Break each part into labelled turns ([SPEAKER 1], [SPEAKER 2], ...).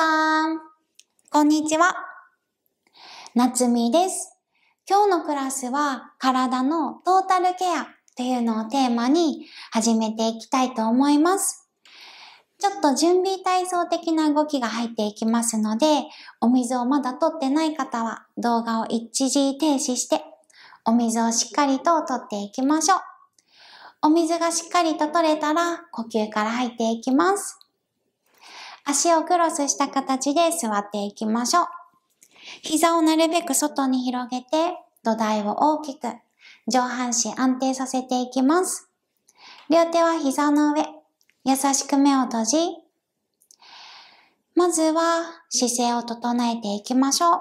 [SPEAKER 1] さん、こんにちは。なつみです。今日のクラスは体のトータルケアというのをテーマに始めていきたいと思います。ちょっと準備体操的な動きが入っていきますので、お水をまだ取ってない方は動画を一時停止して、お水をしっかりと取っていきましょう。お水がしっかりと取れたら呼吸から入っていきます。足をクロスした形で座っていきましょう。膝をなるべく外に広げて、土台を大きく、上半身安定させていきます。両手は膝の上、優しく目を閉じ、まずは姿勢を整えていきましょう。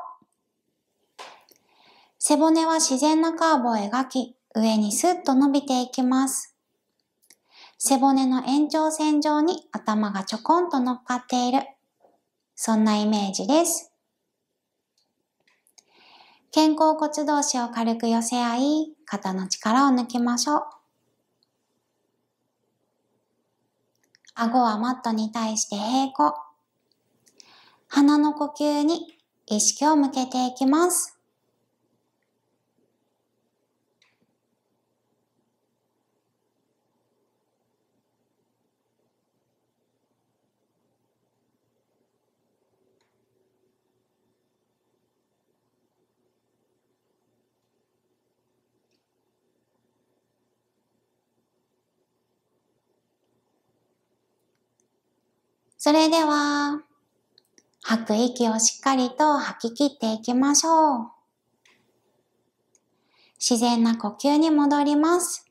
[SPEAKER 1] 背骨は自然なカーブを描き、上にスッと伸びていきます。背骨の延長線上に頭がちょこんと乗っかっている。そんなイメージです。肩甲骨同士を軽く寄せ合い、肩の力を抜きましょう。顎はマットに対して平行。鼻の呼吸に意識を向けていきます。それでは、吐く息をしっかりと吐き切っていきましょう。自然な呼吸に戻ります。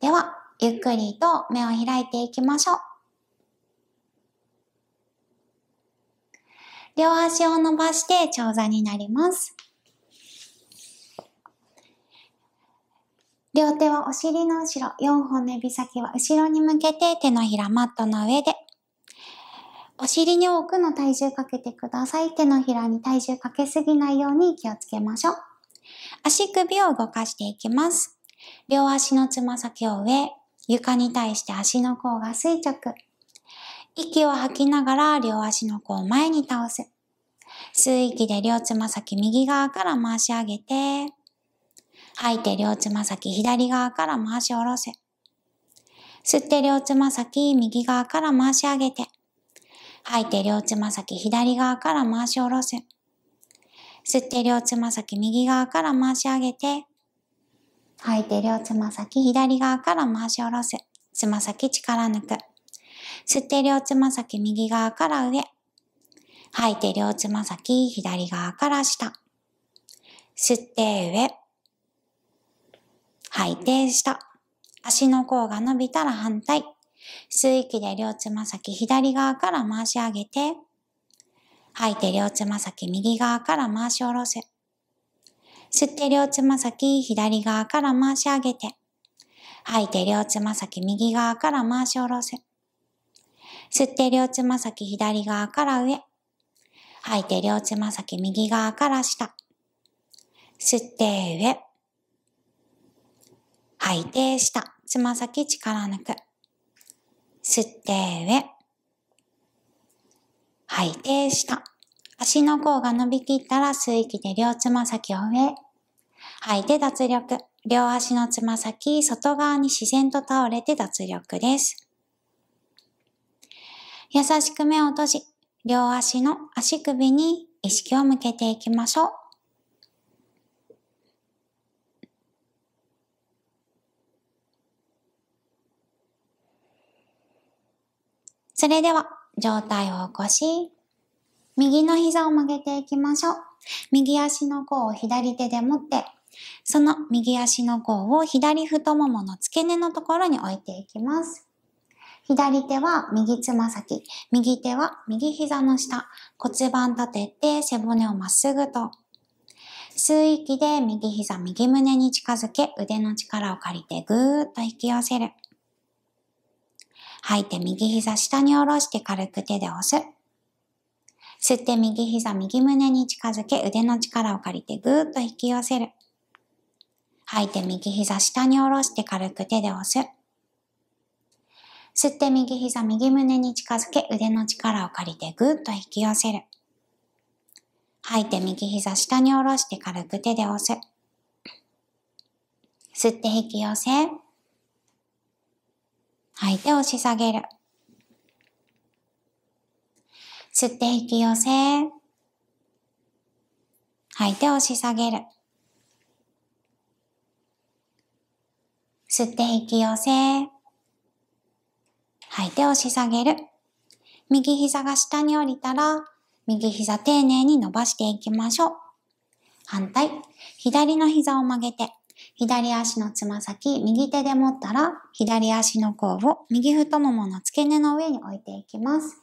[SPEAKER 1] では、ゆっくりと目を開いていきましょう。両足を伸ばして長座になります。両手はお尻の後ろ、4本の指先は後ろに向けて手のひらマットの上で。お尻に置くの体重かけてください。手のひらに体重かけすぎないように気をつけましょう。足首を動かしていきます。両足のつま先を上、床に対して足の甲が垂直。息を吐きながら両足の甲を前に倒す。吸う息で両つま先右側から回し上げて、吐いて両つま先左側から回し下ろせ。吸って両つま先右側から回し上げて。吐いて両つま先左側から回し下ろせ。吸って両つま先右側から回し上げて。吐いて両つま先左側から回し下ろせ。つま先力抜く。吸って両つま先右側から上。吐いて両つま先左側から下。吸って上。吐いて、下。足の甲が伸びたら反対。吸う息で両つま先左側から回し上げて、吐いて両つま先右側から回し下ろす。吸って両つま先左側から回し上げて、吐いて両つま先右側から回し下ろす。吸って両つま先左側から上。吐いて両つま先右側から下。吸って上。吐いて下、つま先力抜く。吸って上。吐いて下。足の甲が伸びきったら吸い気で両つま先を上。吐いて脱力。両足のつま先、外側に自然と倒れて脱力です。優しく目を閉じ、両足の足首に意識を向けていきましょう。それでは、上体を起こし、右の膝を曲げていきましょう。右足の甲を左手で持って、その右足の甲を左太ももの付け根のところに置いていきます。左手は右つま先、右手は右膝の下、骨盤立てて背骨をまっすぐと。吸う息で右膝右胸に近づけ、腕の力を借りてぐーっと引き寄せる。吐いて右膝下に下ろして軽く手で押す。吸って右膝右胸に近づけ腕の力を借りてぐーっと引き寄せる。吐いて右膝下に下ろして軽く手で押す。吸って右膝右胸に近づけ腕の力を借りてぐーっと引き寄せる。吐いて右膝下に下ろして軽く手で押す。吸って引き寄せ。吐いて押し下げる。吸って引き寄せ。吐いて押し下げる。吸って引き寄せ。吐いて押し下げる。右膝が下に降りたら、右膝丁寧に伸ばしていきましょう。反対。左の膝を曲げて、左足のつま先、右手で持ったら、左足の甲を右太ももの付け根の上に置いていきます。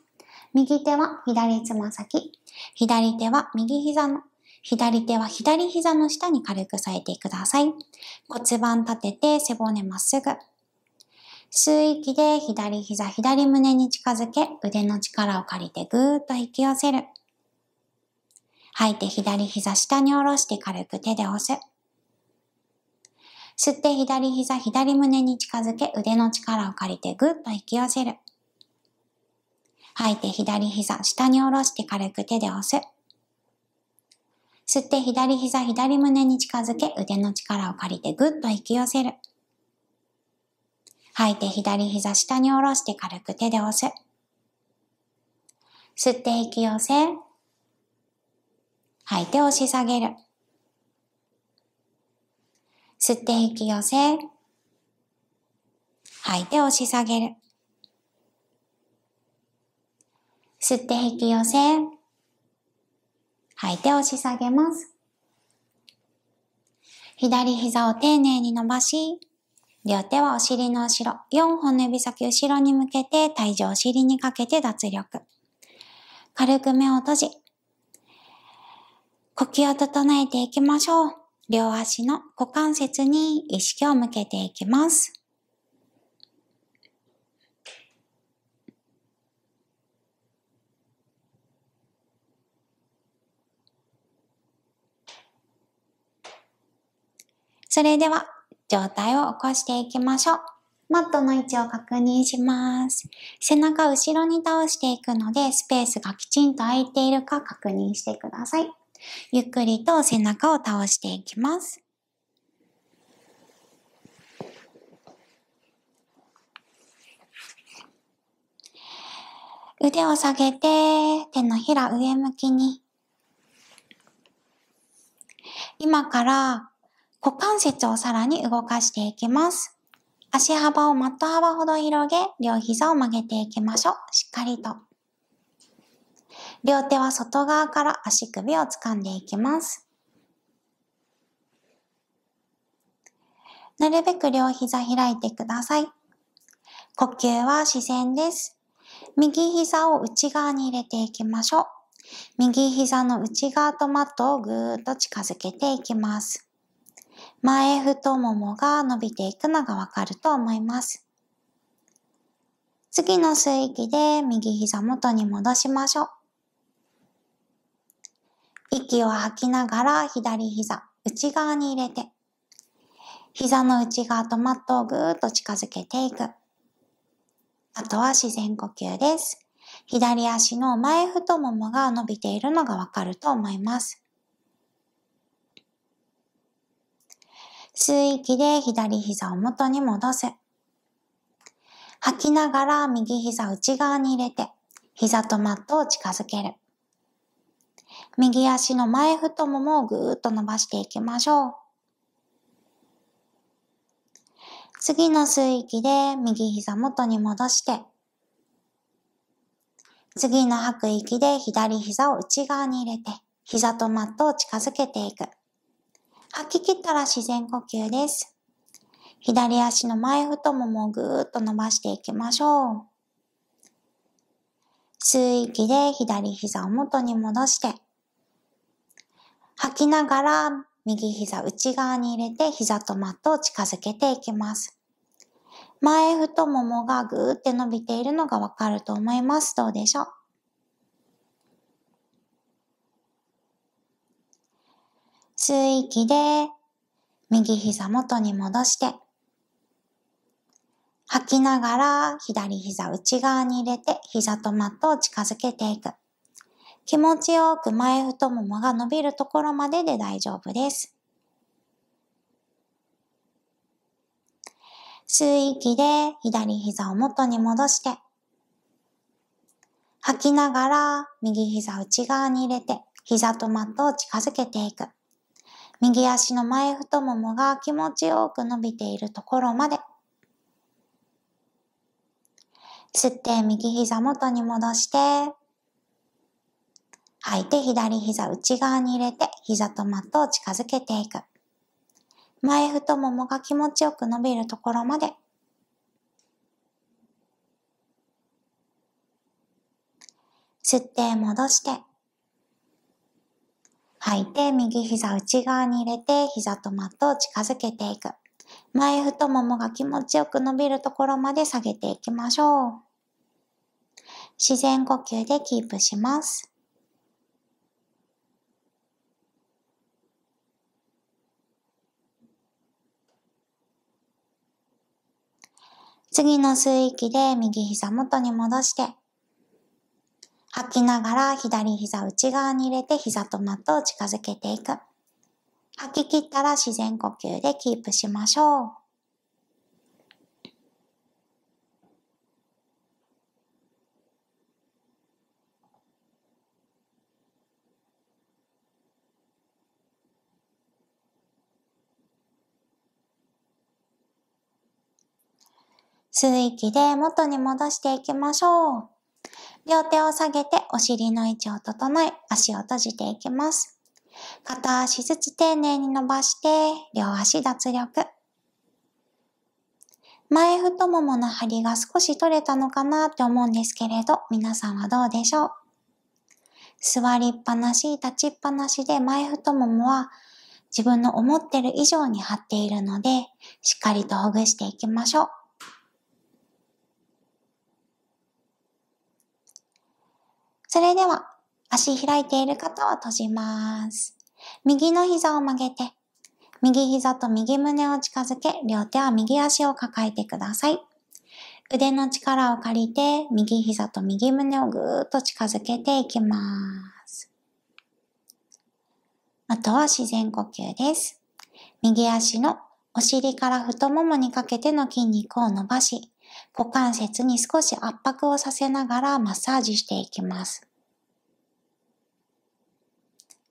[SPEAKER 1] 右手は左つま先、左手は右膝の、左手は左膝の下に軽く裂いてください。骨盤立てて背骨まっすぐ。吸う息で左膝、左胸に近づけ、腕の力を借りてぐーっと引き寄せる。吐いて左膝下に下ろして軽く手で押す。吸って左膝、左胸に近づけ、腕の力を借りてぐっと引き寄せる。吐いて左膝、下に下ろして軽く手で押す。吸って左膝、左胸に近づけ、腕の力を借りてぐっと引き寄せる。吐いて左膝、下に下ろして軽く手で押す。吸って引き寄せ。吐いて押し下げる。吸って引き寄せ、吐いて押し下げる。吸って引き寄せ、吐いて押し下げます。左膝を丁寧に伸ばし、両手はお尻の後ろ、4本の指先後ろに向けて体重お尻にかけて脱力。軽く目を閉じ、呼吸を整えていきましょう。両足の股関節に意識を向けていきます。それでは上体を起こしていきましょう。マットの位置を確認します。背中後ろに倒していくので、スペースがきちんと空いているか確認してください。ゆっくりと背中を倒していきます。腕を下げて、手のひら上向きに。今から股関節をさらに動かしていきます。足幅をマット幅ほど広げ、両膝を曲げていきましょう。しっかりと。両手は外側から足首を掴んでいきます。なるべく両膝開いてください。呼吸は自然です。右膝を内側に入れていきましょう。右膝の内側とマットをぐーっと近づけていきます。前太ももが伸びていくのがわかると思います。次の水域で右膝元に戻しましょう。息を吐きながら左膝内側に入れて、膝の内側とマットをぐーっと近づけていく。あとは自然呼吸です。左足の前太ももが伸びているのがわかると思います。吸う息で左膝を元に戻す。吐きながら右膝内側に入れて、膝とマットを近づける。右足の前太ももをぐーっと伸ばしていきましょう。次の吸い気で右膝元に戻して、次の吐く息で左膝を内側に入れて、膝とマットを近づけていく。吐き切ったら自然呼吸です。左足の前太ももをぐーっと伸ばしていきましょう。吸う息で左膝を元に戻して、吐きながら右膝内側に入れて膝とマットを近づけていきます。前太ももがぐーって伸びているのがわかると思います。どうでしょう吸い気で右膝元に戻して吐きながら左膝内側に入れて膝とマットを近づけていく。気持ちよく前太ももが伸びるところまでで大丈夫です。吸う息で左膝を元に戻して、吐きながら右膝内側に入れて、膝とマットを近づけていく。右足の前太ももが気持ちよく伸びているところまで。吸って右膝元に戻して、吐いて左膝内側に入れて膝とマットを近づけていく。前太ももが気持ちよく伸びるところまで。吸って戻して。吐いて右膝内側に入れて膝とマットを近づけていく。前太ももが気持ちよく伸びるところまで下げていきましょう。自然呼吸でキープします。次の吸域息で右膝元に戻して、吐きながら左膝内側に入れて膝とマットを近づけていく。吐き切ったら自然呼吸でキープしましょう。吸う息で元に戻していきましょう。両手を下げてお尻の位置を整え、足を閉じていきます。片足ずつ丁寧に伸ばして、両足脱力。前太ももの張りが少し取れたのかなって思うんですけれど、皆さんはどうでしょう座りっぱなし、立ちっぱなしで前太ももは自分の思ってる以上に張っているので、しっかりとほぐしていきましょう。それでは、足開いている方は閉じます。右の膝を曲げて、右膝と右胸を近づけ、両手は右足を抱えてください。腕の力を借りて、右膝と右胸をぐーっと近づけていきます。あとは自然呼吸です。右足のお尻から太ももにかけての筋肉を伸ばし、股関節に少し圧迫をさせながらマッサージしていきます。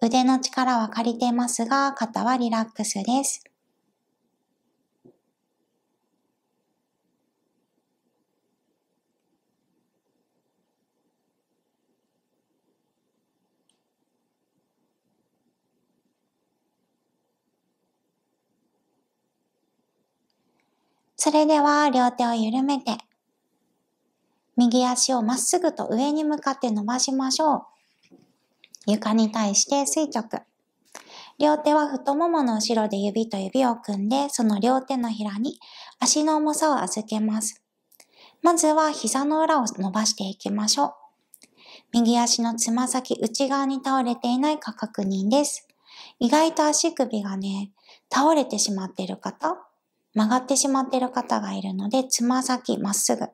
[SPEAKER 1] 腕の力は借りてますが、肩はリラックスです。それでは両手を緩めて、右足をまっすぐと上に向かって伸ばしましょう。床に対して垂直。両手は太ももの後ろで指と指を組んで、その両手のひらに足の重さを預けます。まずは膝の裏を伸ばしていきましょう。右足のつま先内側に倒れていないか確認です。意外と足首がね、倒れてしまっている方、曲がってしまっている方がいるので、つま先まっすぐ。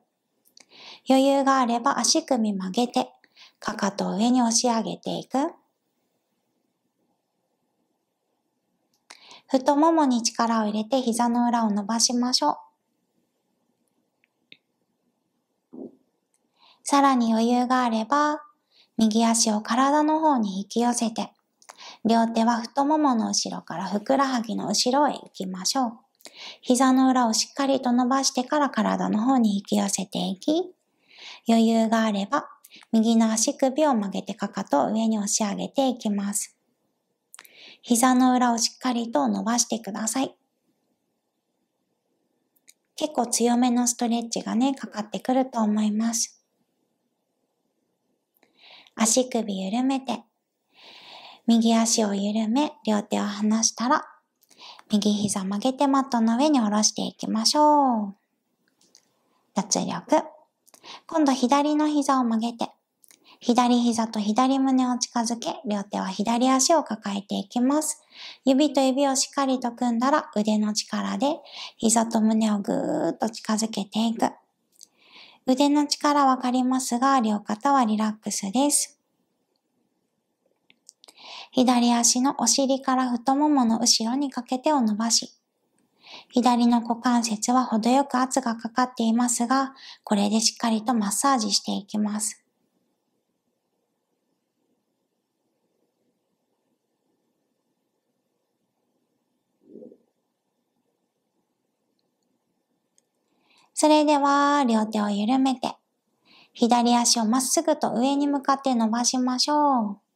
[SPEAKER 1] 余裕があれば足首曲げて、かかとを上に押し上げていく。太ももに力を入れて膝の裏を伸ばしましょう。さらに余裕があれば、右足を体の方に引き寄せて、両手は太ももの後ろからふくらはぎの後ろへ行きましょう。膝の裏をしっかりと伸ばしてから体の方に引き寄せていき、余裕があれば右の足首を曲げてかかとを上に押し上げていきます。膝の裏をしっかりと伸ばしてください。結構強めのストレッチがね、かかってくると思います。足首緩めて、右足を緩め、両手を離したら右膝曲げてマットの上に下ろしていきましょう。脱力。今度左の膝を曲げて、左膝と左胸を近づけ、両手は左足を抱えていきます。指と指をしっかりと組んだら腕の力で膝と胸をぐーっと近づけていく。腕の力わかりますが、両肩はリラックスです。左足のお尻から太ももの後ろにかけてを伸ばし、左の股関節は程よく圧がかかっていますが、これでしっかりとマッサージしていきます。それでは、両手を緩めて、左足をまっすぐと上に向かって伸ばしましょう。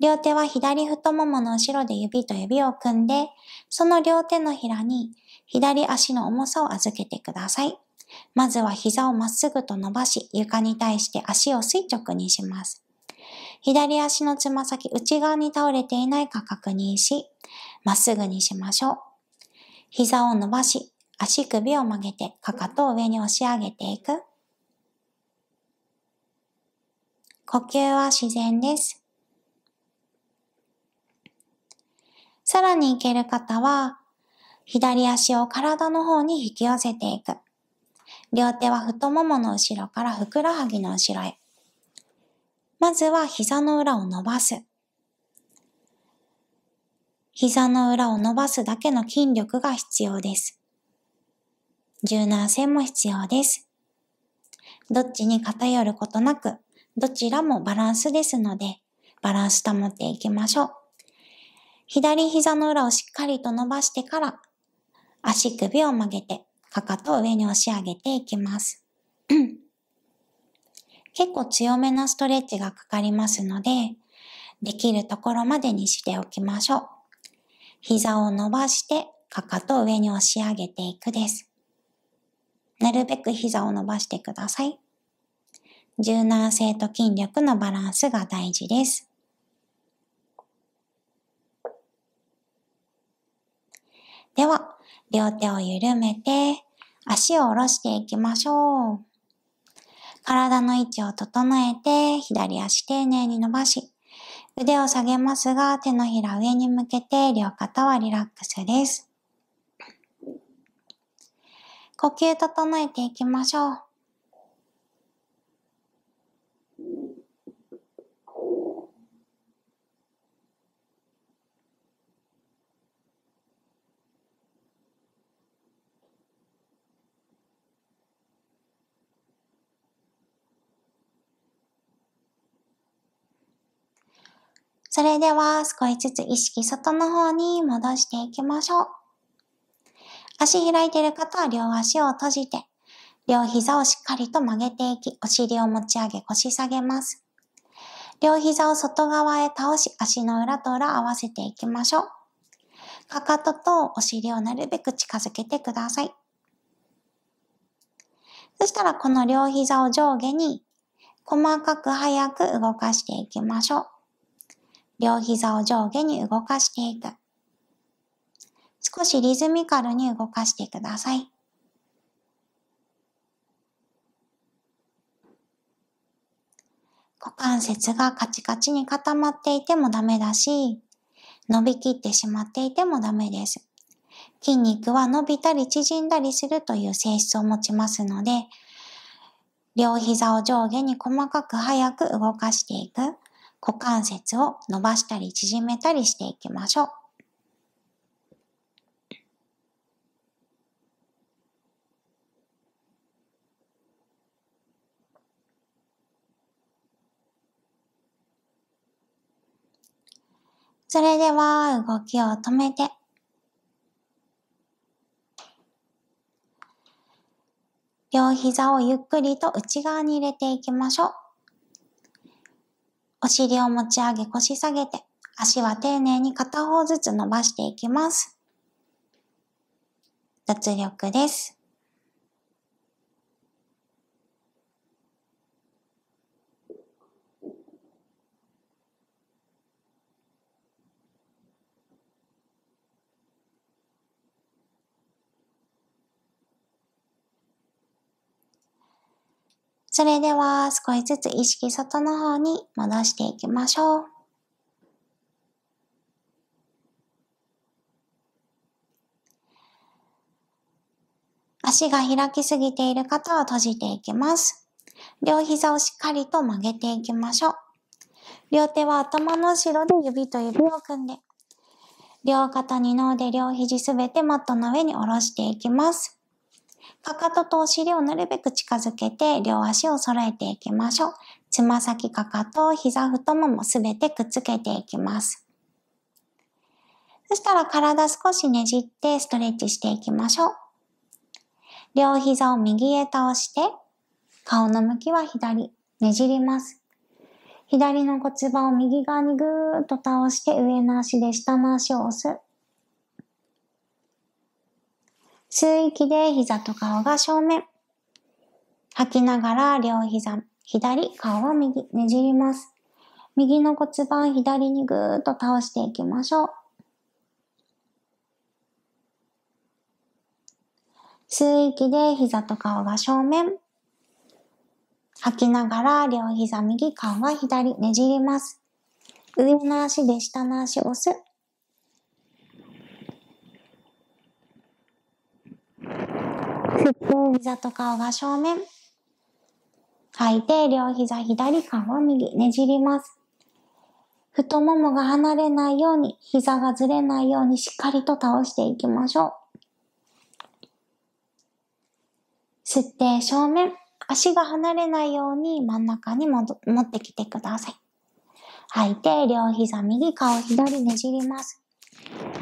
[SPEAKER 1] 両手は左太ももの後ろで指と指を組んで、その両手のひらに左足の重さを預けてください。まずは膝をまっすぐと伸ばし、床に対して足を垂直にします。左足のつま先内側に倒れていないか確認し、まっすぐにしましょう。膝を伸ばし、足首を曲げて、かかとを上に押し上げていく。呼吸は自然です。さらにいける方は、左足を体の方に引き寄せていく。両手は太ももの後ろからふくらはぎの後ろへ。まずは膝の裏を伸ばす。膝の裏を伸ばすだけの筋力が必要です。柔軟性も必要です。どっちに偏ることなく、どちらもバランスですので、バランス保っていきましょう。左膝の裏をしっかりと伸ばしてから、足首を曲げて、かかとを上に押し上げていきます。結構強めなストレッチがかかりますので、できるところまでにしておきましょう。膝を伸ばして、かかとを上に押し上げていくです。なるべく膝を伸ばしてください。柔軟性と筋力のバランスが大事です。では、両手を緩めて、足を下ろしていきましょう。体の位置を整えて、左足丁寧に伸ばし、腕を下げますが、手のひら上に向けて、両肩はリラックスです。呼吸整えていきましょう。それでは少しずつ意識外の方に戻していきましょう。足開いている方は両足を閉じて、両膝をしっかりと曲げていき、お尻を持ち上げ腰下げます。両膝を外側へ倒し、足の裏と裏合わせていきましょう。かかととお尻をなるべく近づけてください。そしたらこの両膝を上下に細かく早く動かしていきましょう。両膝を上下に動かしていく。少しリズミカルに動かしてください。股関節がカチカチに固まっていてもダメだし、伸びきってしまっていてもダメです。筋肉は伸びたり縮んだりするという性質を持ちますので、両膝を上下に細かく早く動かしていく。股関節を伸ばしたり縮めたりしていきましょう。それでは動きを止めて、両膝をゆっくりと内側に入れていきましょう。お尻を持ち上げ腰下げて、足は丁寧に片方ずつ伸ばしていきます。脱力です。それでは少しずつ意識外の方に戻していきましょう。足が開きすぎている方は閉じていきます。両膝をしっかりと曲げていきましょう。両手は頭の後ろで指と指を組んで、両肩二の腕、両肘すべてマットの上に下ろしていきます。かかととお尻をなるべく近づけて、両足を揃えていきましょう。つま先かかと、膝、太ももすべてくっつけていきます。そしたら体少しねじってストレッチしていきましょう。両膝を右へ倒して、顔の向きは左、ねじります。左の骨盤を右側にぐーっと倒して上の足で下の足を押す。吸う息で膝と顔が正面。吐きながら両膝左、顔は右、ねじります。右の骨盤左にぐーっと倒していきましょう。吸う息で膝と顔が正面。吐きながら両膝右、顔は左、ねじります。上の足で下の足を押す。吸って、膝と顔が正面。吐いて、両膝左、顔右、ねじります。太ももが離れないように、膝がずれないようにしっかりと倒していきましょう。吸って正面、足が離れないように真ん中に持ってきてください。吐いて、両膝右、顔左ねじります。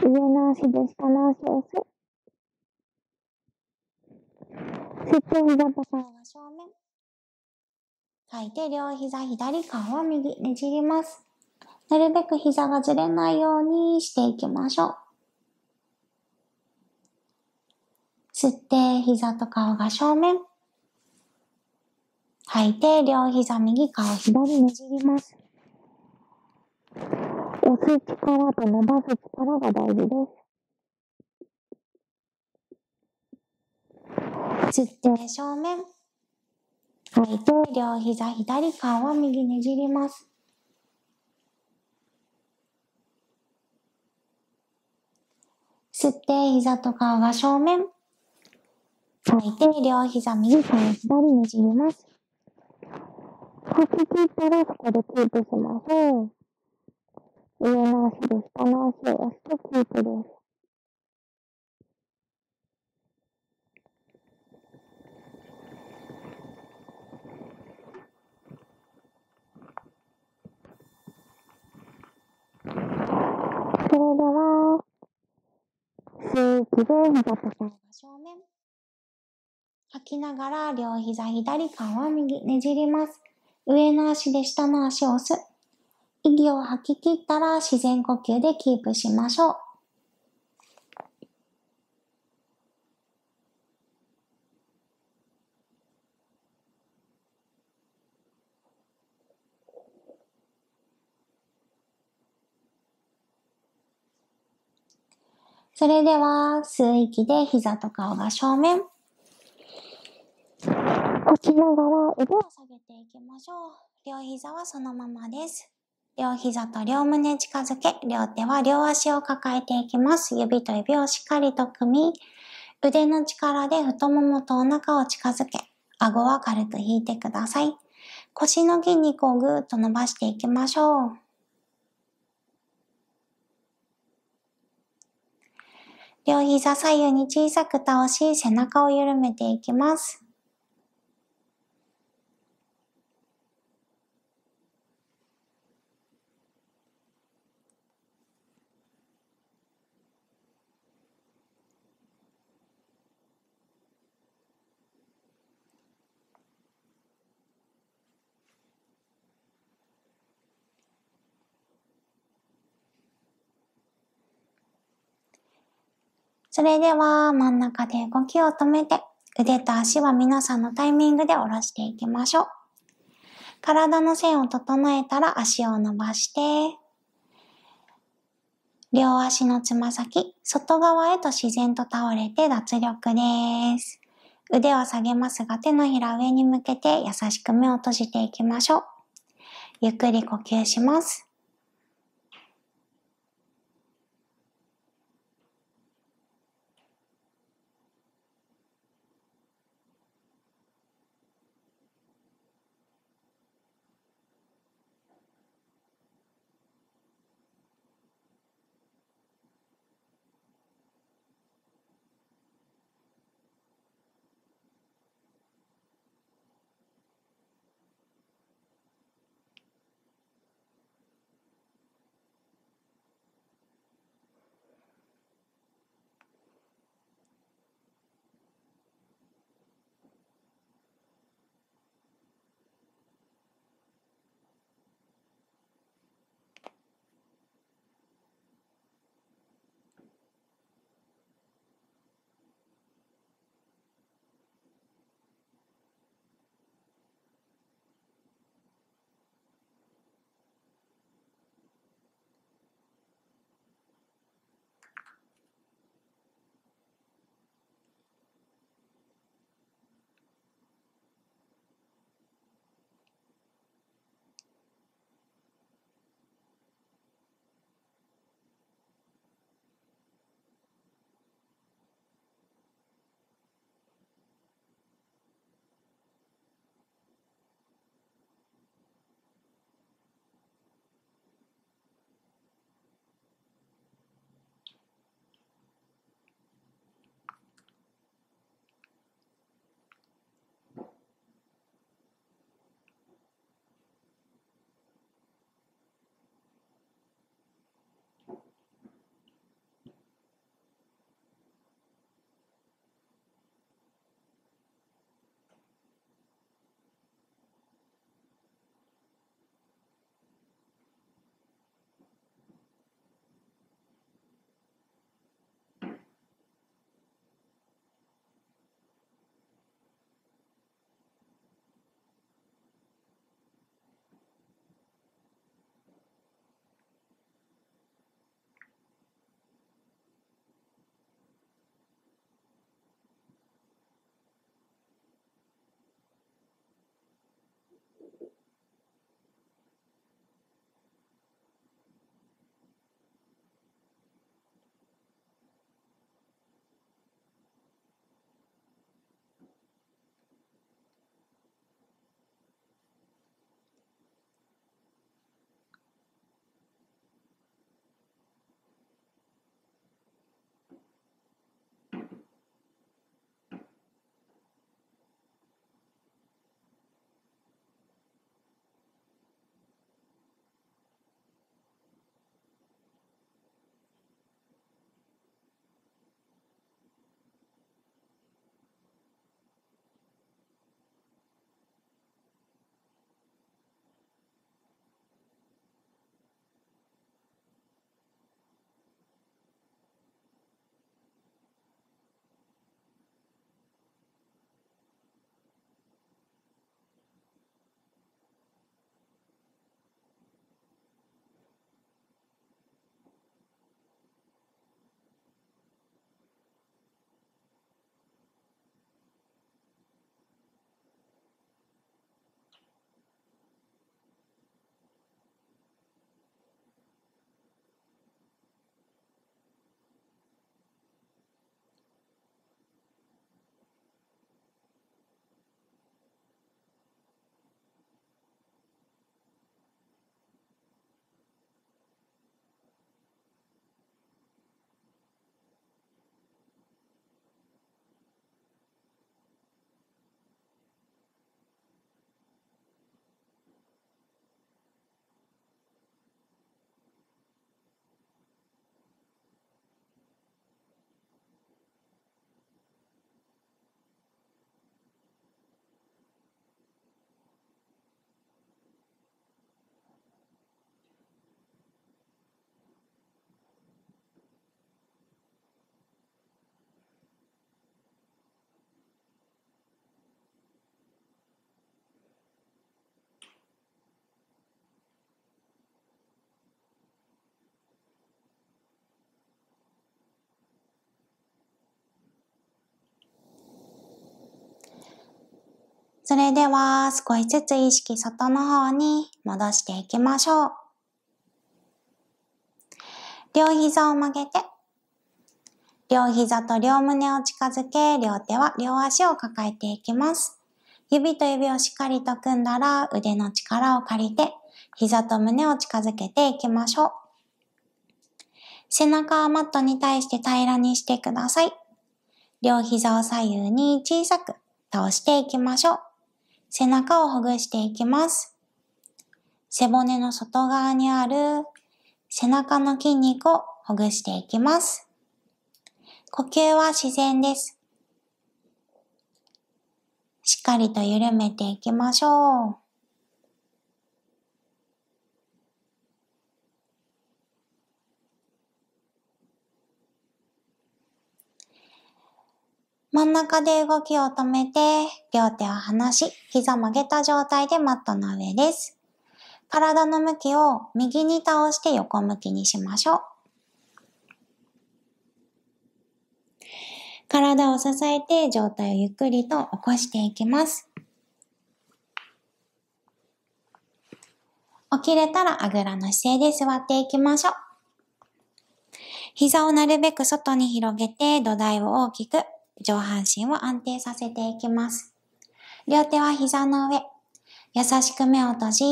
[SPEAKER 1] 上の足で下の足を吸う。スってンと顔が正面。吐いて両膝左側右ねじります。なるべく膝がずれないようにしていきましょう。吸って膝と顔が正面。吐いて両膝右顔左ねじります。押す力と伸ばす力が大事です。吸って正面。吐いて、両膝左側右ねじります。吸って、膝と顔が正面。吐いて、両膝右顔ら左ねじります。吐き切ったら、ここでキープしましょう。上の足で下の足を押してキープです。それでは、吸う気で膝と体正面。吐きながら両膝左側右ねじります。上の足で下の足を押す。息を吐き切ったら自然呼吸でキープしましょう。それでは、吸う息で膝と顔が正面。起きながら腕を下げていきましょう。両膝はそのままです。両膝と両胸近づけ、両手は両足を抱えていきます。指と指をしっかりと組み、腕の力で太ももとお腹を近づけ、顎は軽く引いてください。腰の筋肉をぐーっと伸ばしていきましょう。両膝左右に小さく倒し、背中を緩めていきます。それでは真ん中で動きを止めて、腕と足は皆さんのタイミングで下ろしていきましょう。体の線を整えたら足を伸ばして、両足のつま先、外側へと自然と倒れて脱力です。腕は下げますが手のひら上に向けて優しく目を閉じていきましょう。ゆっくり呼吸します。それでは少しずつ意識外の方に戻していきましょう。両膝を曲げて、両膝と両胸を近づけ、両手は両足を抱えていきます。指と指をしっかりと組んだら腕の力を借りて、膝と胸を近づけていきましょう。背中はマットに対して平らにしてください。両膝を左右に小さく倒していきましょう。背中をほぐしていきます。背骨の外側にある背中の筋肉をほぐしていきます。呼吸は自然です。しっかりと緩めていきましょう。中で動きを止めて、両手を離し、膝曲げた状態でマットの上です。体の向きを右に倒して横向きにしましょう。体を支えて上体をゆっくりと起こしていきます。起きれたらあぐらの姿勢で座っていきましょう。膝をなるべく外に広げて土台を大きく上半身を安定させていきます。両手は膝の上、優しく目を閉じ、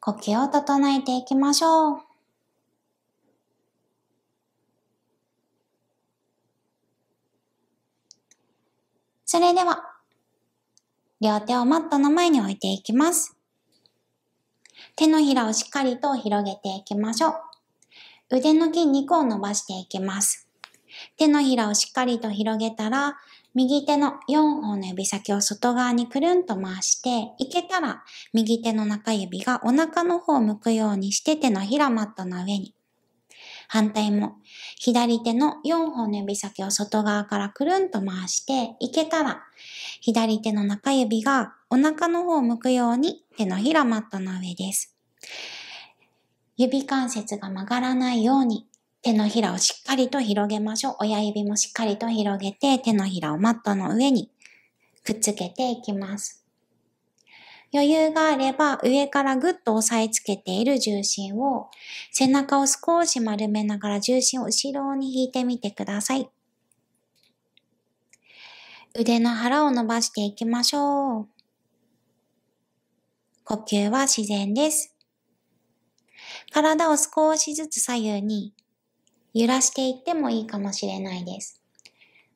[SPEAKER 1] 呼吸を整えていきましょう。それでは、両手をマットの前に置いていきます。手のひらをしっかりと広げていきましょう。腕の筋肉を伸ばしていきます。手のひらをしっかりと広げたら、右手の4本の指先を外側にくるんと回して、いけたら右手の中指がお腹の方を向くようにして手のひらマットの上に。反対も左手の4本の指先を外側からくるんと回して、いけたら左手の中指がお腹の方を向くように手のひらマットの上です。指関節が曲がらないように手のひらをしっかりと広げましょう。親指もしっかりと広げて、手のひらをマットの上にくっつけていきます。余裕があれば上からぐっと押さえつけている重心を背中を少し丸めながら重心を後ろに引いてみてください。腕の腹を伸ばしていきましょう。呼吸は自然です。体を少しずつ左右に揺らしていってもいいかもしれないです。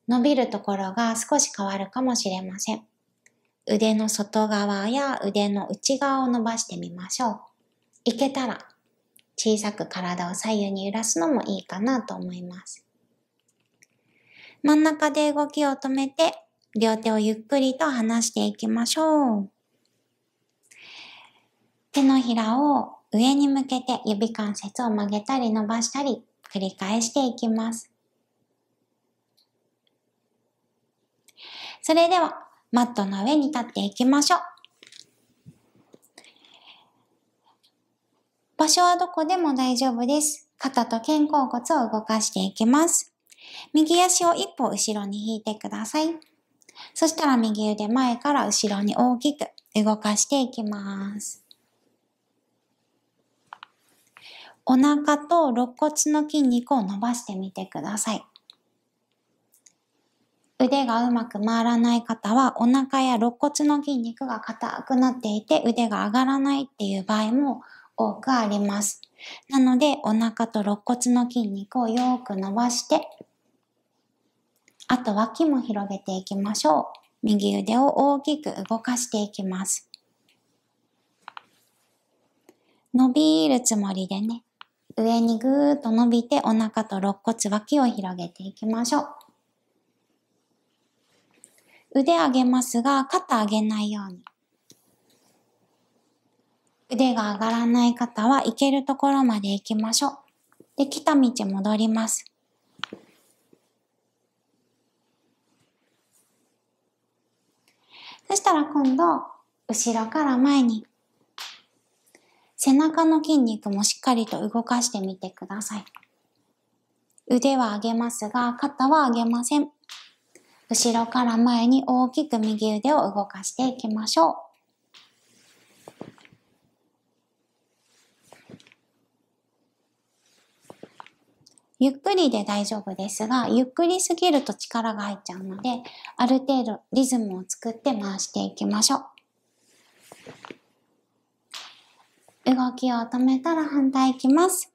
[SPEAKER 1] 伸びるところが少し変わるかもしれません。腕の外側や腕の内側を伸ばしてみましょう。いけたら小さく体を左右に揺らすのもいいかなと思います。真ん中で動きを止めて両手をゆっくりと離していきましょう。手のひらを上に向けて指関節を曲げたり伸ばしたり繰り返していきます。それでは、マットの上に立っていきましょう。場所はどこでも大丈夫です。肩と肩甲骨を動かしていきます。右足を一歩後ろに引いてください。そしたら右腕前から後ろに大きく動かしていきます。お腹と肋骨の筋肉を伸ばしてみてください。腕がうまく回らない方はお腹や肋骨の筋肉が硬くなっていて腕が上がらないっていう場合も多くあります。なのでお腹と肋骨の筋肉をよく伸ばしてあと脇も広げていきましょう。右腕を大きく動かしていきます。伸びるつもりでね、上にぐーっと伸びてお腹と肋骨脇を広げていきましょう。腕上げますが肩上げないように。腕が上がらない方は行けるところまで行きましょう。で、来た道戻ります。そしたら今度、後ろから前に背中の筋肉もしっかりと動かしてみてください。腕は上げますが、肩は上げません。後ろから前に大きく右腕を動かしていきましょう。ゆっくりで大丈夫ですが、ゆっくりすぎると力が入っちゃうので、ある程度リズムを作って回していきましょう。動きを止めたら反対いきます。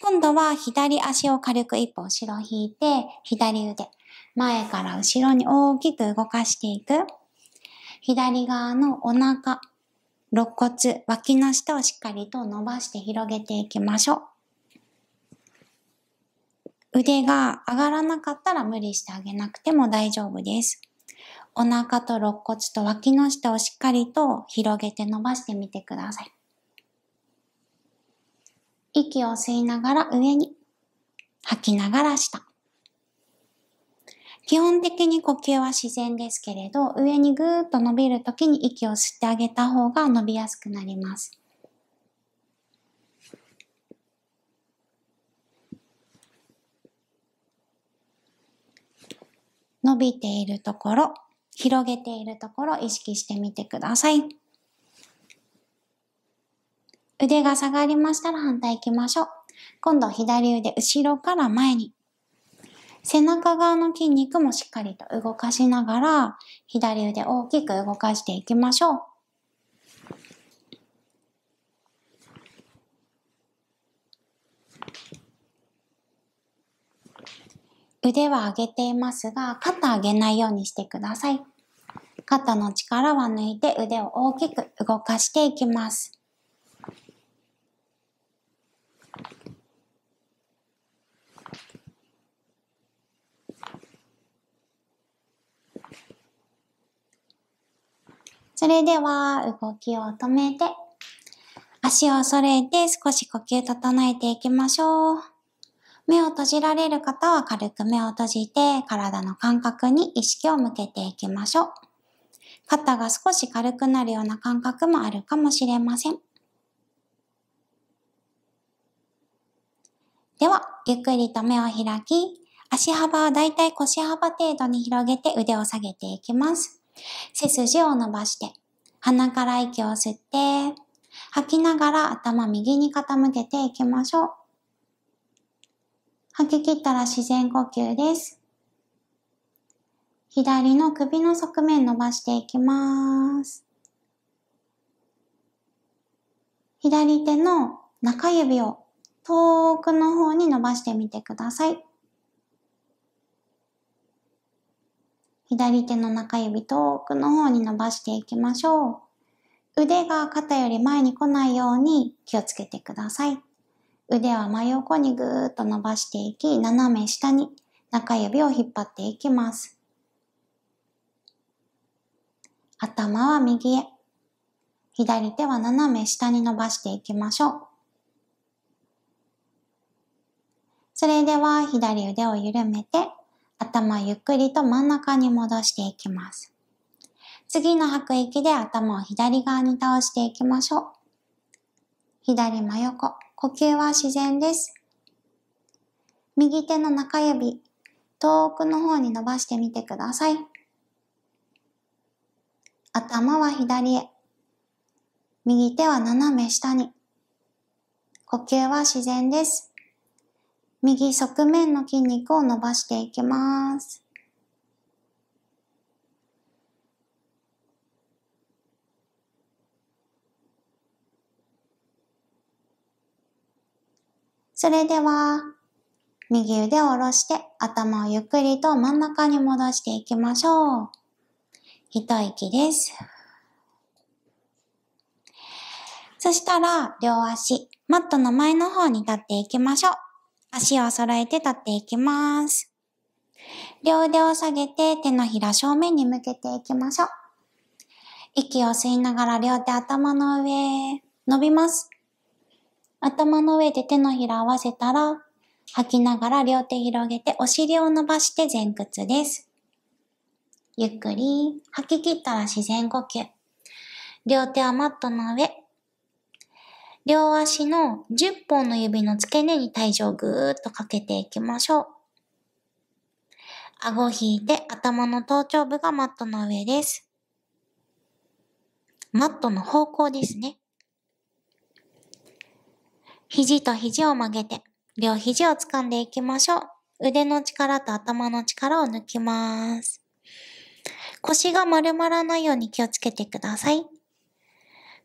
[SPEAKER 1] 今度は左足を軽く一歩後ろ引いて、左腕、前から後ろに大きく動かしていく。左側のお腹、肋骨、脇の下をしっかりと伸ばして広げていきましょう。腕が上がらなかったら無理してあげなくても大丈夫です。お腹と肋骨と脇の下をしっかりと広げて伸ばしてみてください。息を吸いながら上に、吐きながら下。基本的に呼吸は自然ですけれど、上にぐーっと伸びるときに息を吸ってあげた方が伸びやすくなります。伸びているところ、広げているところ意識してみてください。腕が下がりましたら反対行きましょう。今度左腕後ろから前に。背中側の筋肉もしっかりと動かしながら、左腕大きく動かしていきましょう。腕は上げていますが、肩上げないようにしてください。肩の力は抜いて腕を大きく動かしていきます。それでは動きを止めて、足を揃えて少し呼吸整えていきましょう。目を閉じられる方は軽く目を閉じて体の感覚に意識を向けていきましょう。肩が少し軽くなるような感覚もあるかもしれません。では、ゆっくりと目を開き、足幅はだいたい腰幅程度に広げて腕を下げていきます。背筋を伸ばして、鼻から息を吸って、吐きながら頭右に傾けていきましょう。吐き切ったら自然呼吸です。左の首の側面伸ばしていきます。左手の中指を遠くの方に伸ばしてみてください。左手の中指遠くの方に伸ばしていきましょう。腕が肩より前に来ないように気をつけてください。腕は真横にぐーっと伸ばしていき、斜め下に中指を引っ張っていきます。頭は右へ。左手は斜め下に伸ばしていきましょう。それでは左腕を緩めて頭ゆっくりと真ん中に戻していきます。次の吐く息で頭を左側に倒していきましょう。左真横、呼吸は自然です。右手の中指、遠くの方に伸ばしてみてください。頭は左へ。右手は斜め下に。呼吸は自然です。右側面の筋肉を伸ばしていきます。それでは、右腕を下ろして頭をゆっくりと真ん中に戻していきましょう。一息です。そしたら、両足、マットの前の方に立っていきましょう。足を揃えて立っていきます。両腕を下げて手のひら正面に向けていきましょう。息を吸いながら両手頭の上伸びます。頭の上で手のひら合わせたら吐きながら両手広げてお尻を伸ばして前屈です。ゆっくり吐き切ったら自然呼吸。両手はマットの上、両足の10本の指の付け根に体重をぐーっとかけていきましょう。顎を引いて頭の頭頂部がマットの上です。マットの方向ですね。肘と肘を曲げて、両肘を掴んでいきましょう。腕の力と頭の力を抜きます。腰が丸まらないように気をつけてください。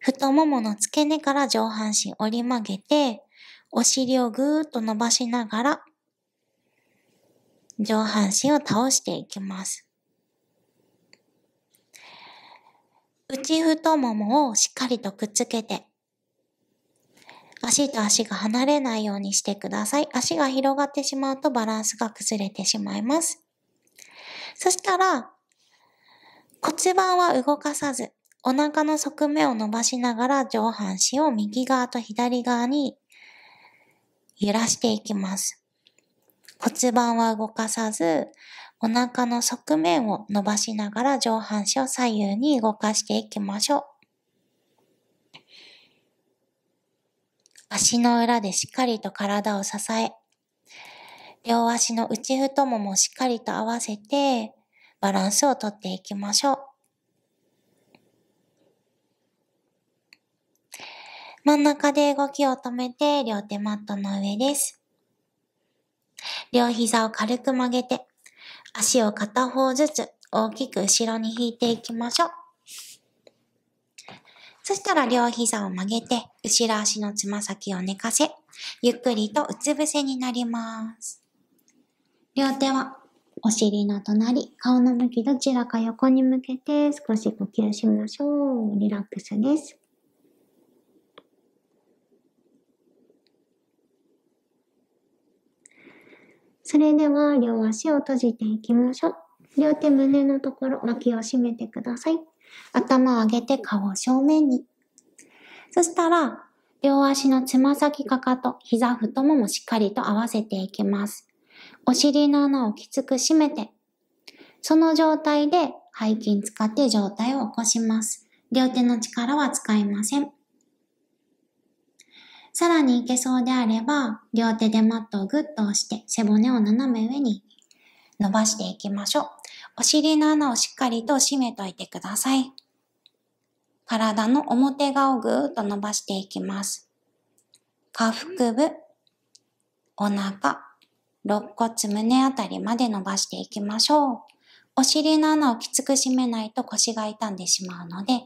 [SPEAKER 1] 太ももの付け根から上半身折り曲げて、お尻をぐーっと伸ばしながら、上半身を倒していきます。内太ももをしっかりとくっつけて、足と足が離れないようにしてください。足が広がってしまうとバランスが崩れてしまいます。そしたら、骨盤は動かさず、お腹の側面を伸ばしながら上半身を右側と左側に揺らしていきます。骨盤は動かさず、お腹の側面を伸ばしながら上半身を左右に動かしていきましょう。足の裏でしっかりと体を支え、両足の内太ももをしっかりと合わせてバランスをとっていきましょう。真ん中で動きを止めて、両手マットの上です。両膝を軽く曲げて、足を片方ずつ大きく後ろに引いていきましょう。そしたら両膝を曲げて、後ろ足のつま先を寝かせ、ゆっくりとうつ伏せになります。両手はお尻の隣、顔の向きどちらか横に向けて少し呼吸しましょう。リラックスです。それでは両足を閉じていきましょう。両手胸のところ、脇を締めてください。頭を上げて顔を正面に。そしたら、両足のつま先かかと、膝太ももしっかりと合わせていきます。お尻の穴をきつく締めて、その状態で背筋使って上体を起こします。両手の力は使いません。さらにいけそうであれば、両手でマットをぐっと押して背骨を斜め上に伸ばしていきましょう。お尻の穴をしっかりと締めといてください。体の表側をぐーっと伸ばしていきます。下腹部、お腹、肋骨、胸あたりまで伸ばしていきましょう。お尻の穴をきつく締めないと腰が痛んでしまうので、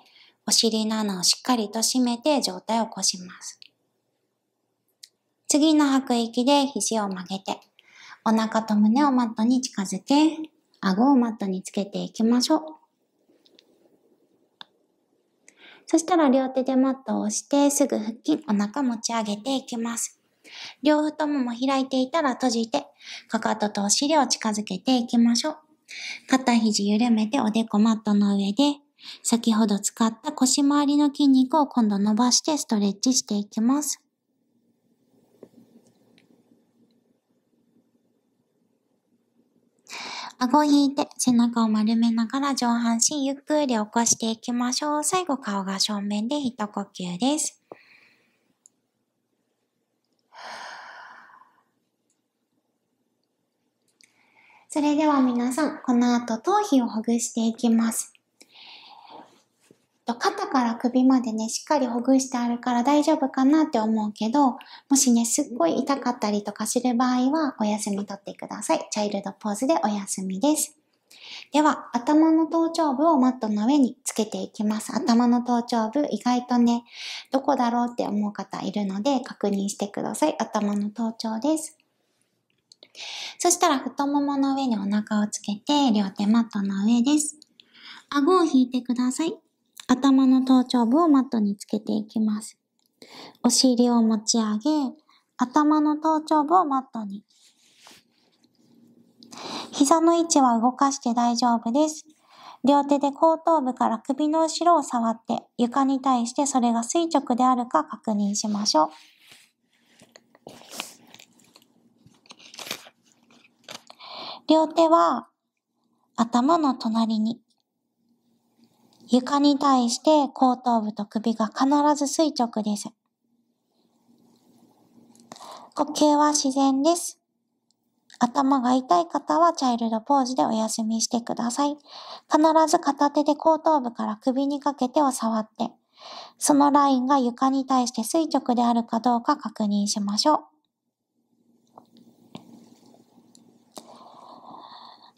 [SPEAKER 1] お尻の穴をしっかりと締めて上体を起こします。次の吐く息で肘を曲げて、お腹と胸をマットに近づけ、顎をマットにつけていきましょう。そしたら両手でマットを押して、すぐ腹筋、お腹持ち上げていきます。両太もも開いていたら閉じて、かかととお尻を近づけていきましょう。肩肘緩めておでこマットの上で、先ほど使った腰回りの筋肉を今度伸ばしてストレッチしていきます。顎を引いて背中を丸めながら上半身ゆっくり起こしていきましょう。最後顔が正面で一呼吸です。それでは皆さん、この後頭皮をほぐしていきます。と肩から首までね、しっかりほぐしてあるから大丈夫かなって思うけど、もしね、すっごい痛かったりとかする場合は、お休み取ってください。チャイルドポーズでお休みです。では、頭の頭頂部をマットの上につけていきます。頭の頭頂部、意外とね、どこだろうって思う方いるので、確認してください。頭の頭頂です。そしたら、太ももの上にお腹をつけて、両手マットの上です。顎を引いてください。頭の頭頂部をマットにつけていきます。お尻を持ち上げ、頭の頭頂部をマットに。膝の位置は動かして大丈夫です。両手で後頭部から首の後ろを触って床に対してそれが垂直であるか確認しましょう。両手は頭の隣に床に対して後頭部と首が必ず垂直です。呼吸は自然です。頭が痛い方はチャイルドポーズでお休みしてください。必ず片手で後頭部から首にかけてを触って、そのラインが床に対して垂直であるかどうか確認しましょう。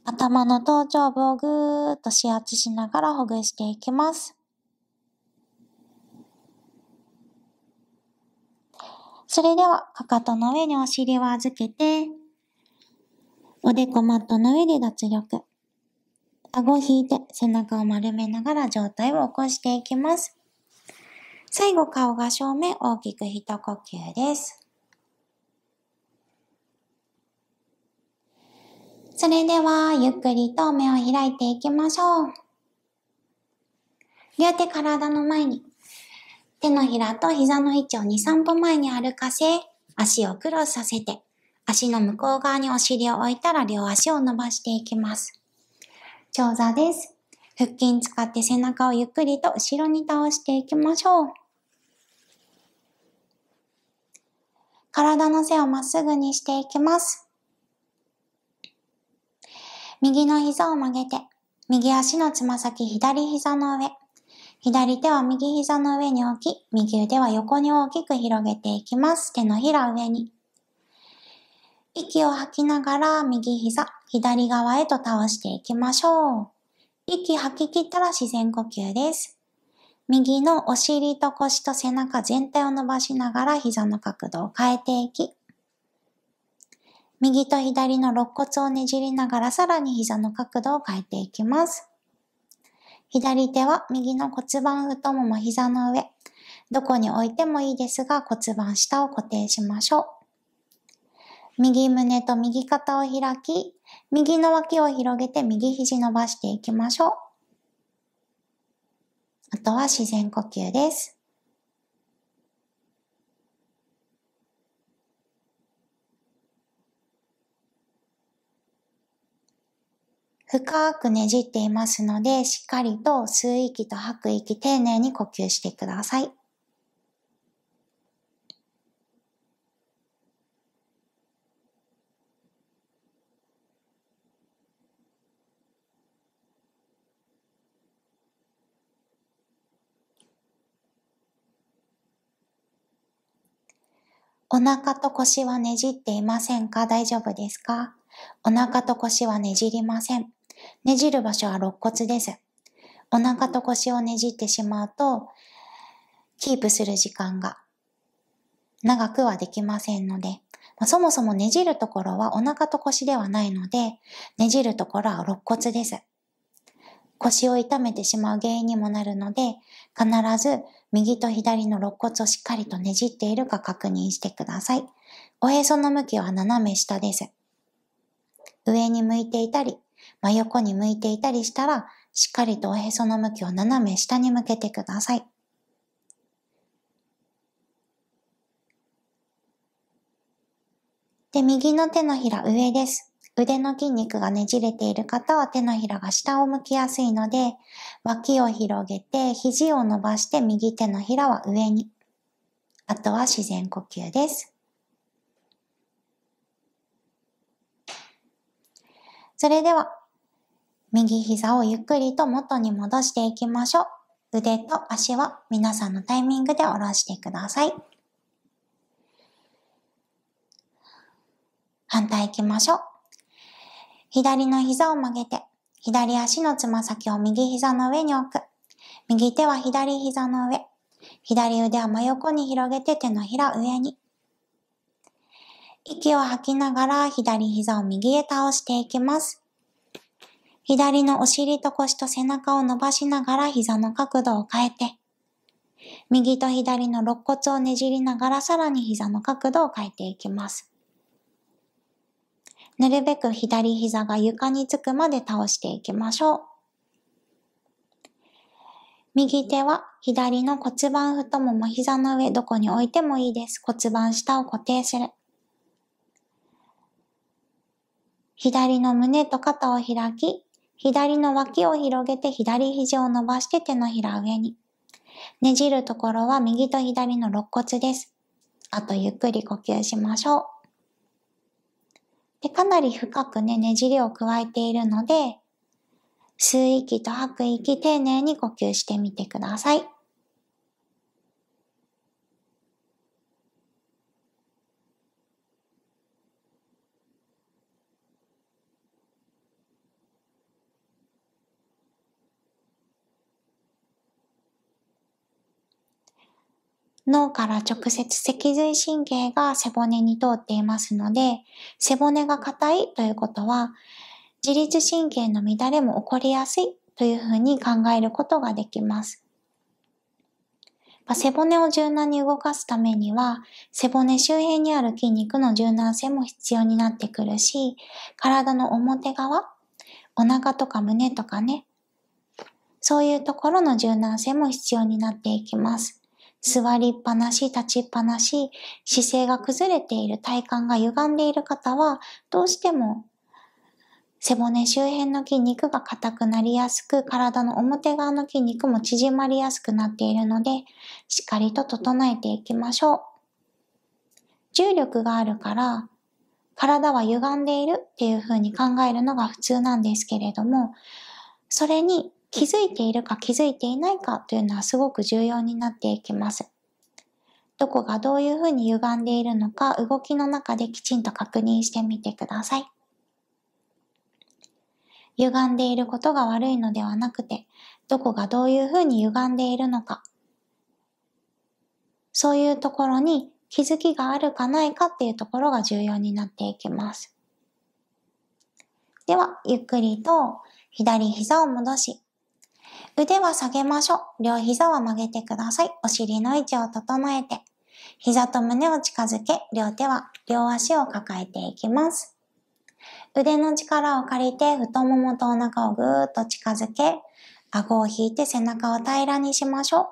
[SPEAKER 1] 頭の頭頂部をぐーっと指圧しながらほぐしていきます。それでは、かかとの上にお尻を預けて、おでこマットの上で脱力。顎を引いて背中を丸めながら上体を起こしていきます。最後、顔が正面、大きく一呼吸です。それでは、ゆっくりと目を開いていきましょう。両手体の前に、手のひらと膝の位置を2、3歩前に歩かせ、足をクロスさせて、足の向こう側にお尻を置いたら両足を伸ばしていきます。長座です。腹筋使って背中をゆっくりと後ろに倒していきましょう。体の背をまっすぐにしていきます。右の膝を曲げて、右足のつま先左膝の上、左手は右膝の上に置き、右腕は横に大きく広げていきます。手のひら上に。息を吐きながら右膝、左側へと倒していきましょう。息吐き切ったら自然呼吸です。右のお尻と腰と背中全体を伸ばしながら膝の角度を変えていき、右と左の肋骨をねじりながらさらに膝の角度を変えていきます。左手は右の骨盤太もも膝の上、どこに置いてもいいですが骨盤下を固定しましょう。右胸と右肩を開き、右の脇を広げて右肘伸ばしていきましょう。あとは自然呼吸です。深くねじっていますので、しっかりと吸う息と吐く息丁寧に呼吸してください。お腹と腰はねじっていませんか大丈夫ですかお腹と腰はねじりません。ねじる場所は肋骨です。お腹と腰をねじってしまうと、キープする時間が長くはできませんので、そもそもねじるところはお腹と腰ではないので、ねじるところは肋骨です。腰を痛めてしまう原因にもなるので、必ず右と左の肋骨をしっかりとねじっているか確認してください。おへその向きは斜め下です。上に向いていたり、真横に向いていたりしたら、しっかりとおへその向きを斜め下に向けてください。で、右の手のひら上です。腕の筋肉がねじれている方は手のひらが下を向きやすいので、脇を広げて肘を伸ばして右手のひらは上に。あとは自然呼吸です。それでは、右膝をゆっくりと元に戻していきましょう。腕と足は皆さんのタイミングで下ろしてください。反対行きましょう。左の膝を曲げて、左足のつま先を右膝の上に置く。右手は左膝の上。左腕は真横に広げて手のひら上に。息を吐きながら左膝を右へ倒していきます。左のお尻と腰と背中を伸ばしながら膝の角度を変えて、右と左の肋骨をねじりながらさらに膝の角度を変えていきます。なるべく左膝が床につくまで倒していきましょう。右手は左の骨盤太もも膝の上どこに置いてもいいです。骨盤下を固定する。左の胸と肩を開き、左の脇を広げて左肘を伸ばして手のひら上に。ねじるところは右と左の肋骨です。あとゆっくり呼吸しましょう。で、かなり深くね、ねじりを加えているので、吸う息と吐く息、丁寧に呼吸してみてください。脳から直接脊髄神経が背骨に通っていますので、背骨が硬いということは、自律神経の乱れも起こりやすいというふうに考えることができます。背骨を柔軟に動かすためには、背骨周辺にある筋肉の柔軟性も必要になってくるし、体の表側、お腹とか胸とかね、そういうところの柔軟性も必要になっていきます。座りっぱなし、立ちっぱなし、姿勢が崩れている、体幹が歪んでいる方は、どうしても背骨周辺の筋肉が硬くなりやすく、体の表側の筋肉も縮まりやすくなっているので、しっかりと整えていきましょう。重力があるから、体は歪んでいるっていうふうに考えるのが普通なんですけれども、それに気づいているか気づいていないかというのはすごく重要になっていきます。どこがどういうふうに歪んでいるのか動きの中できちんと確認してみてください。歪んでいることが悪いのではなくて、どこがどういうふうに歪んでいるのか、そういうところに気づきがあるかないかっていうところが重要になっていきます。では、ゆっくりと左膝を戻し、腕は下げましょう。両膝は曲げてください。お尻の位置を整えて、膝と胸を近づけ、両手は両足を抱えていきます。腕の力を借りて、太ももとお腹をぐーっと近づけ、顎を引いて背中を平らにしましょう。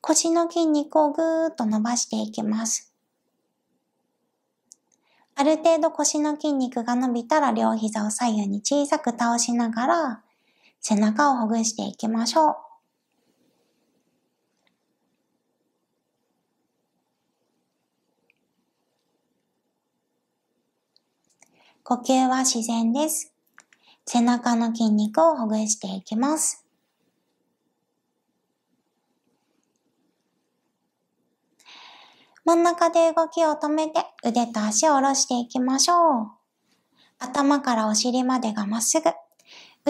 [SPEAKER 1] 腰の筋肉をぐーっと伸ばしていきます。ある程度腰の筋肉が伸びたら両膝を左右に小さく倒しながら背中をほぐしていきましょう。呼吸は自然です。背中の筋肉をほぐしていきます。真ん中で動きを止めて腕と足を下ろしていきましょう。頭からお尻までがまっすぐ。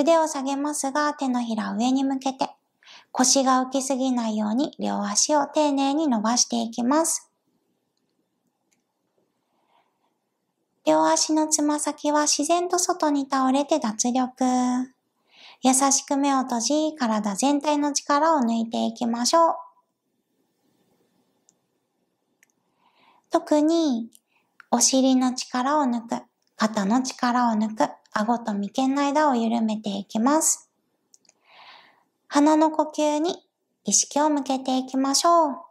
[SPEAKER 1] 腕を下げますが手のひら上に向けて、腰が浮きすぎないように両足を丁寧に伸ばしていきます。両足のつま先は自然と外に倒れて脱力。優しく目を閉じ、体全体の力を抜いていきましょう。特に、お尻の力を抜く、肩の力を抜く、顎と眉間の間を緩めていきます。鼻の呼吸に意識を向けていきましょう。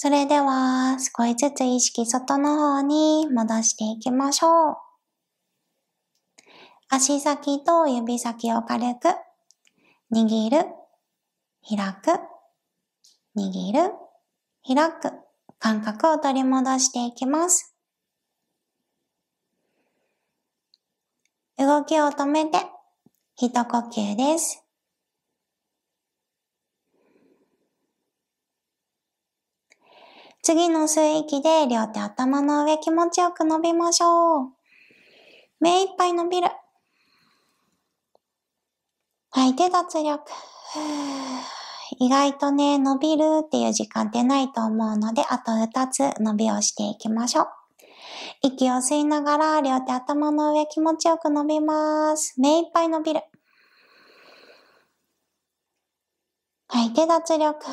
[SPEAKER 1] それでは、少しずつ意識外の方に戻していきましょう。足先と指先を軽く、握る、開く、握る、開く、感覚を取り戻していきます。動きを止めて、一呼吸です。次の吸域息で両手頭の上気持ちよく伸びましょう。目いっぱい伸びる。吐いて脱力。意外とね、伸びるっていう時間ってないと思うので、あと2つ伸びをしていきましょう。息を吸いながら、両手頭の上気持ちよく伸びます。目いっぱい伸びる。吐いて脱力。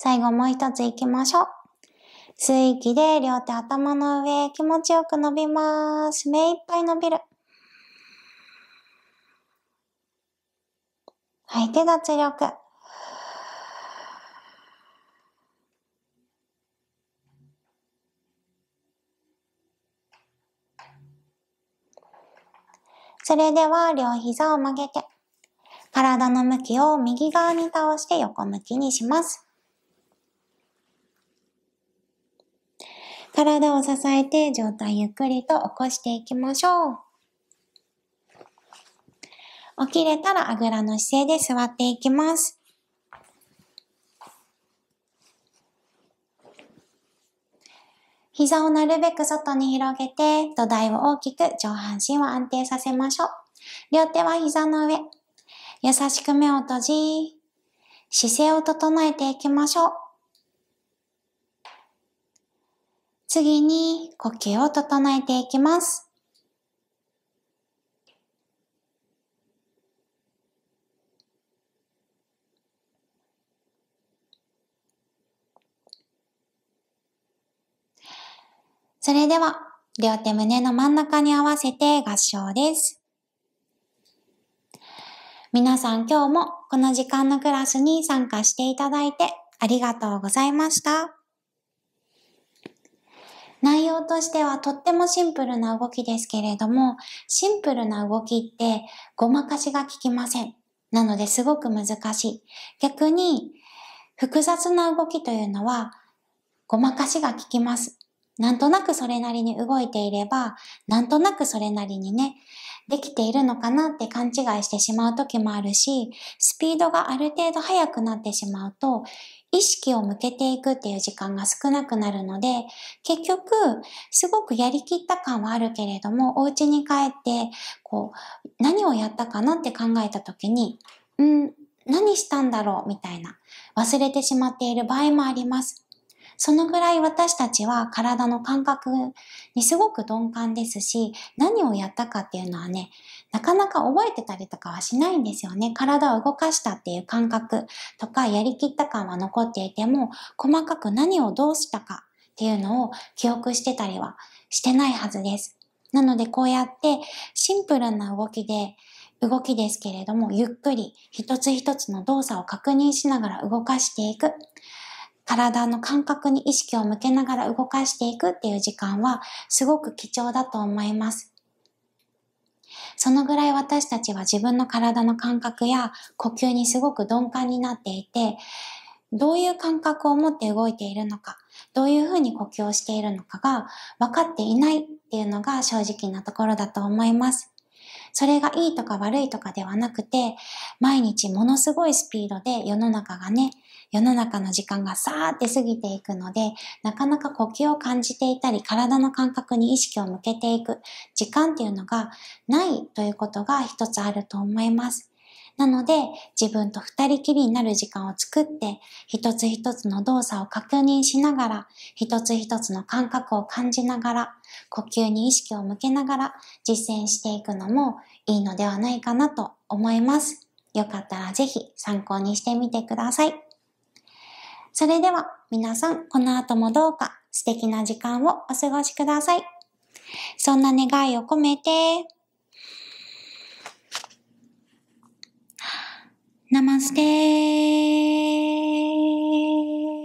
[SPEAKER 1] 最後もう一つ行きましょう。吸い気で両手頭の上、気持ちよく伸びます。目いっぱい伸びる。吐いて脱力。それでは両膝を曲げて、体の向きを右側に倒して横向きにします。体を支えて上体ゆっくりと起こしていきましょう。起きれたらあぐらの姿勢で座っていきます。膝をなるべく外に広げて、土台を大きく上半身を安定させましょう。両手は膝の上。優しく目を閉じ、姿勢を整えていきましょう。次に呼吸を整えていきます。それでは、両手胸の真ん中に合わせて合唱です。皆さん今日もこの時間のクラスに参加していただいてありがとうございました。内容としてはとってもシンプルな動きですけれども、シンプルな動きってごまかしが効きません。なのですごく難しい。逆に、複雑な動きというのは、ごまかしが効きます。なんとなくそれなりに動いていれば、なんとなくそれなりにね、できているのかなって勘違いしてしまう時もあるし、スピードがある程度速くなってしまうと、意識を向けていくっていう時間が少なくなるので、結局、すごくやりきった感はあるけれども、お家に帰って、こう、何をやったかなって考えた時に、うん、何したんだろうみたいな、忘れてしまっている場合もあります。そのぐらい私たちは体の感覚にすごく鈍感ですし、何をやったかっていうのはね、なかなか覚えてたりとかはしないんですよね。体を動かしたっていう感覚とか、やりきった感は残っていても、細かく何をどうしたかっていうのを記憶してたりはしてないはずです。なのでこうやってシンプルな動きで、動きですけれども、ゆっくり一つ一つの動作を確認しながら動かしていく。体の感覚に意識を向けながら動かしていくっていう時間はすごく貴重だと思います。そのぐらい私たちは自分の体の感覚や呼吸にすごく鈍感になっていて、どういう感覚を持って動いているのか、どういうふうに呼吸をしているのかが分かっていないっていうのが正直なところだと思います。それがいいとか悪いとかではなくて、毎日ものすごいスピードで世の中がね、世の中の時間がさーって過ぎていくので、なかなか呼吸を感じていたり、体の感覚に意識を向けていく時間っていうのがないということが一つあると思います。なので、自分と二人きりになる時間を作って、一つ一つの動作を確認しながら、一つ一つの感覚を感じながら、呼吸に意識を向けながら実践していくのもいいのではないかなと思います。よかったらぜひ参考にしてみてください。それでは皆さん、この後もどうか素敵な時間をお過ごしください。そんな願いを込めて、ナマステー。